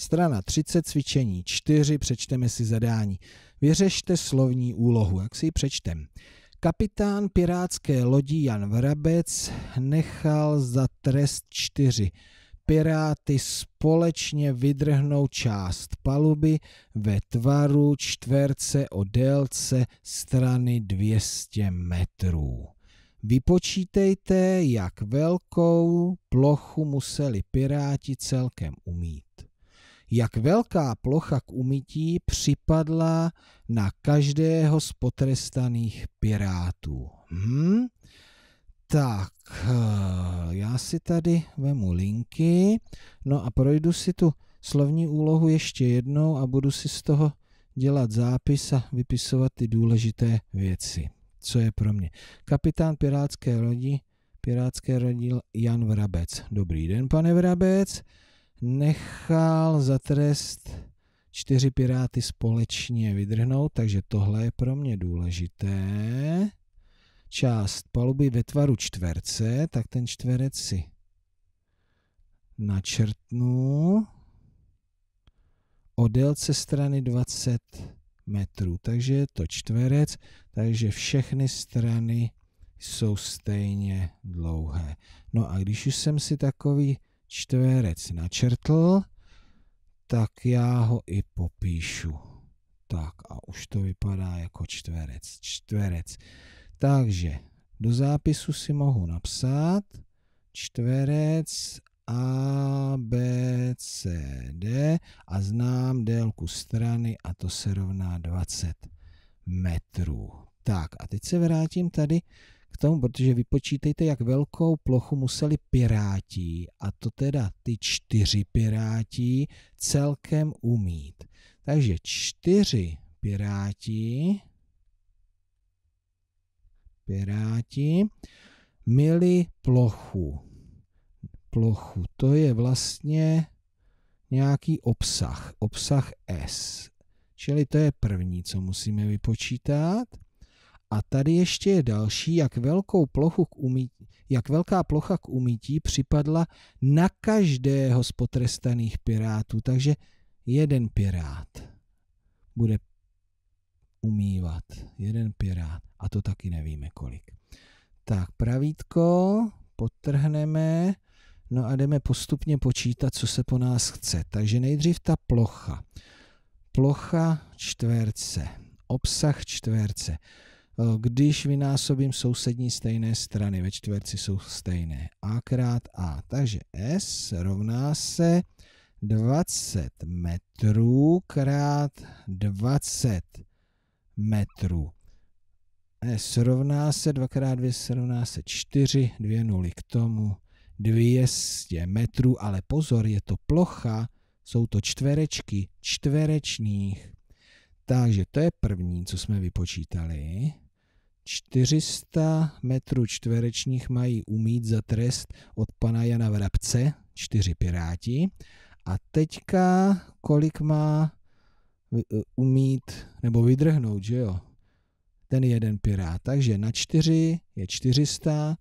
Strana 30, cvičení 4, přečteme si zadání. Vyřešte slovní úlohu, jak si ji přečtem. Kapitán pirátské lodi Jan Vrabec nechal za trest 4 piráty společně vydrhnou část paluby ve tvaru čtverce o délce strany 200 metrů. Vypočítejte, jak velkou plochu museli piráti celkem umít jak velká plocha k umytí připadla na každého z potrestaných pirátů. Hm? Tak, eh, já si tady vemu linky, no a projdu si tu slovní úlohu ještě jednou a budu si z toho dělat zápis a vypisovat ty důležité věci. Co je pro mě? Kapitán pirátské lodi, pirátské rodil Jan Vrabec. Dobrý den, pane Vrabec nechal za trest čtyři piráty společně vydrhnout, takže tohle je pro mě důležité. Část paluby ve tvaru čtverce, tak ten čtverec si načrtnu o délce strany 20 metrů, takže je to čtverec, takže všechny strany jsou stejně dlouhé. No a když už jsem si takový čtverec načrtl, tak já ho i popíšu. Tak a už to vypadá jako čtverec. Čtverec. Takže do zápisu si mohu napsat čtverec a, B, C, D a znám délku strany a to se rovná 20 metrů. Tak a teď se vrátím tady tomu, protože vypočítejte, jak velkou plochu museli piráti, a to teda ty čtyři piráti, celkem umít. Takže čtyři piráti, piráti, měli plochu. Plochu, to je vlastně nějaký obsah, obsah S. Čili to je první, co musíme vypočítat. A tady ještě je další, jak, velkou plochu k umítí, jak velká plocha k umítí připadla na každého z potrestaných pirátů. Takže jeden pirát bude umývat. Jeden pirát. A to taky nevíme kolik. Tak, pravítko potrhneme. No a jdeme postupně počítat, co se po nás chce. Takže nejdřív ta plocha. Plocha čtverce. Obsah čtverce. Eh, když vynásobím sousední stejné strany, ve čtverci jsou stejné, a krát a. Takže S rovná se 20 metrů krát 20 metrů. S rovná se 2 krát 2 se rovná se 4, 2 nuly k tomu, 200 metrů, ale pozor, je to plocha, jsou to čtverečky čtverečných. Takže to je první, co jsme vypočítali. 400 metrů čtverečních mají umít za trest od pana Jana Vrabce, čtyři piráti. A teďka kolik má eh, umít nebo vydrhnout, že jo? Ten jeden pirát. Takže na čtyři je 400,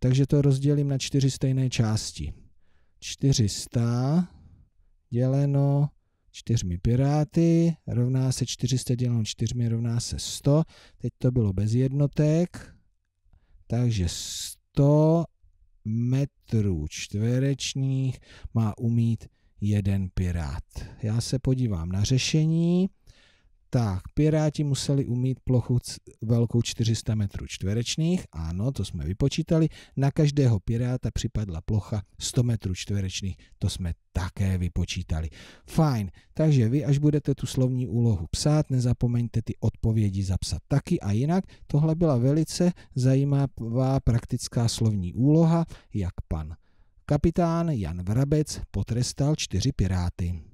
takže to rozdělím na čtyři stejné části. 400 děleno čtyřmi piráty, rovná se 400 děleno čtyřmi, rovná se 100. Teď to bylo bez jednotek, takže 100 metrů čtverečních má umít jeden pirát. Já se podívám na řešení tak Piráti museli umít plochu velkou 400 metrů čtverečných, ano, to jsme vypočítali, na každého piráta připadla plocha 100 metrů čtverečných, to jsme také vypočítali. Fajn, takže vy, až budete tu slovní úlohu psát, nezapomeňte ty odpovědi zapsat taky a jinak. Tohle byla velice zajímavá praktická slovní úloha, jak pan kapitán Jan Vrabec potrestal čtyři piráty.